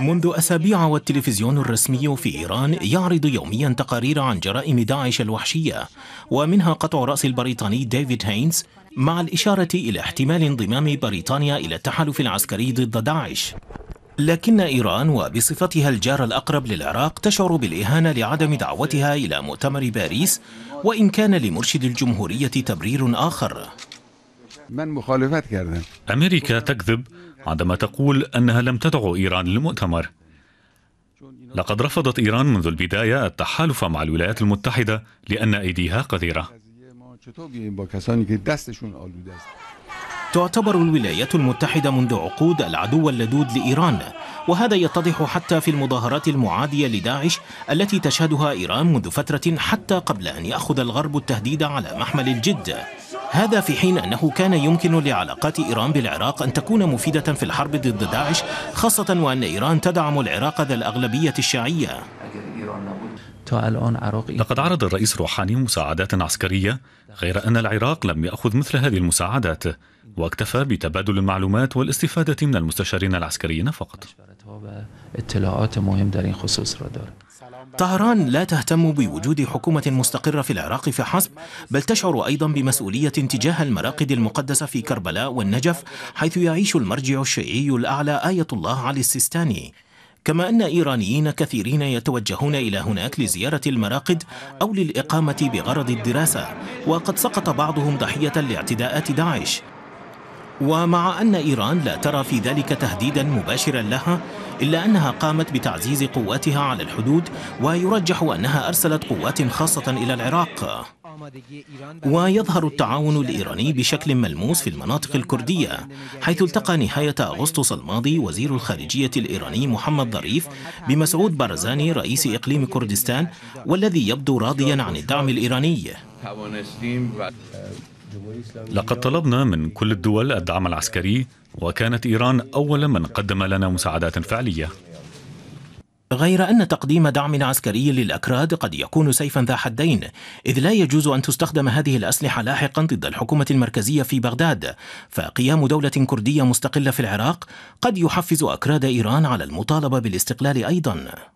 منذ أسابيع والتلفزيون الرسمي في إيران يعرض يوميا تقارير عن جرائم داعش الوحشية ومنها قطع رأس البريطاني ديفيد هينز مع الإشارة إلى احتمال انضمام بريطانيا إلى التحالف العسكري ضد داعش لكن إيران وبصفتها الجار الأقرب للعراق تشعر بالإهانة لعدم دعوتها إلى مؤتمر باريس وإن كان لمرشد الجمهورية تبرير آخر من مخالفات كردن أمريكا تكذب عندما تقول أنها لم تدعو إيران للمؤتمر لقد رفضت إيران منذ البداية التحالف مع الولايات المتحدة لأن أيديها قذرة تعتبر الولايات المتحدة منذ عقود العدو اللدود لإيران وهذا يتضح حتى في المظاهرات المعادية لداعش التي تشهدها إيران منذ فترة حتى قبل أن يأخذ الغرب التهديد على محمل الجد هذا في حين أنه كان يمكن لعلاقات إيران بالعراق أن تكون مفيدة في الحرب ضد داعش خاصة وأن إيران تدعم العراق ذا الأغلبية الشيعية لقد عرض الرئيس روحاني مساعدات عسكرية غير أن العراق لم يأخذ مثل هذه المساعدات واكتفى بتبادل المعلومات والاستفادة من المستشارين العسكريين فقط اطلاعات مهم در این خصوص را داره طهران لا تهتم بوجود حكومة مستقرة في العراق فحسب بل تشعر أيضا بمسؤولية تجاه المراقد المقدسة في كربلاء والنجف حيث يعيش المرجع الشيعي الأعلى آية الله علي السيستاني كما أن إيرانيين كثيرين يتوجهون إلى هناك لزيارة المراقد أو للإقامة بغرض الدراسة وقد سقط بعضهم ضحية لاعتداءات داعش ومع أن إيران لا ترى في ذلك تهديدا مباشرا لها إلا أنها قامت بتعزيز قواتها على الحدود ويرجح أنها أرسلت قوات خاصة إلى العراق ويظهر التعاون الإيراني بشكل ملموس في المناطق الكردية حيث التقى نهاية أغسطس الماضي وزير الخارجية الإيراني محمد ظريف بمسعود بارزاني رئيس إقليم كردستان والذي يبدو راضيا عن الدعم الإيراني لقد طلبنا من كل الدول الدعم العسكري وكانت إيران أول من قدم لنا مساعدات فعلية غير أن تقديم دعم عسكري للأكراد قد يكون سيفا ذا حدين إذ لا يجوز أن تستخدم هذه الأسلحة لاحقا ضد الحكومة المركزية في بغداد فقيام دولة كردية مستقلة في العراق قد يحفز أكراد إيران على المطالبة بالاستقلال أيضا